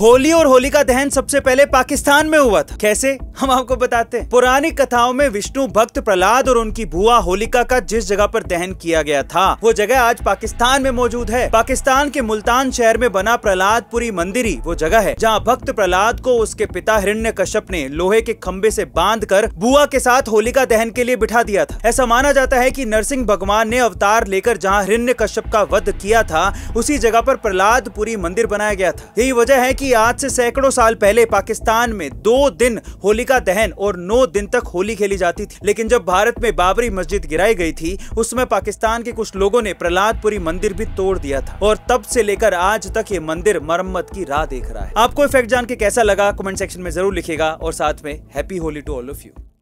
होली और होलिका दहन सबसे पहले पाकिस्तान में हुआ था कैसे हम आपको बताते हैं पुरानी कथाओं में विष्णु भक्त प्रहलाद और उनकी बुआ होलिका का जिस जगह पर दहन किया गया था वो जगह आज पाकिस्तान में मौजूद है पाकिस्तान के मुल्तान शहर में बना प्रहलादपुरी ही वो जगह है जहाँ भक्त प्रहलाद को उसके पिता हिरण्य कश्यप ने लोहे के खम्बे ऐसी बांध कर बुआ के साथ होलिका दहन के लिए बिठा दिया था ऐसा माना जाता है की नरसिंह भगवान ने अवतार लेकर जहाँ हिरण्य कश्यप का वध किया था उसी जगह आरोप प्रहलादपुरी मंदिर बनाया गया था यही वजह है की कि आज से सैकड़ों साल पहले पाकिस्तान में दो दिन होलिका दहन और नौ दिन तक होली खेली जाती थी लेकिन जब भारत में बाबरी मस्जिद गिराई गई थी उसमें पाकिस्तान के कुछ लोगों ने प्रहलादपुरी मंदिर भी तोड़ दिया था और तब से लेकर आज तक ये मंदिर मरम्मत की राह देख रहा है आपको इफेक्ट जान के कैसा लगा कमेंट सेक्शन में जरूर लिखेगा और साथ में happy Holi to all of you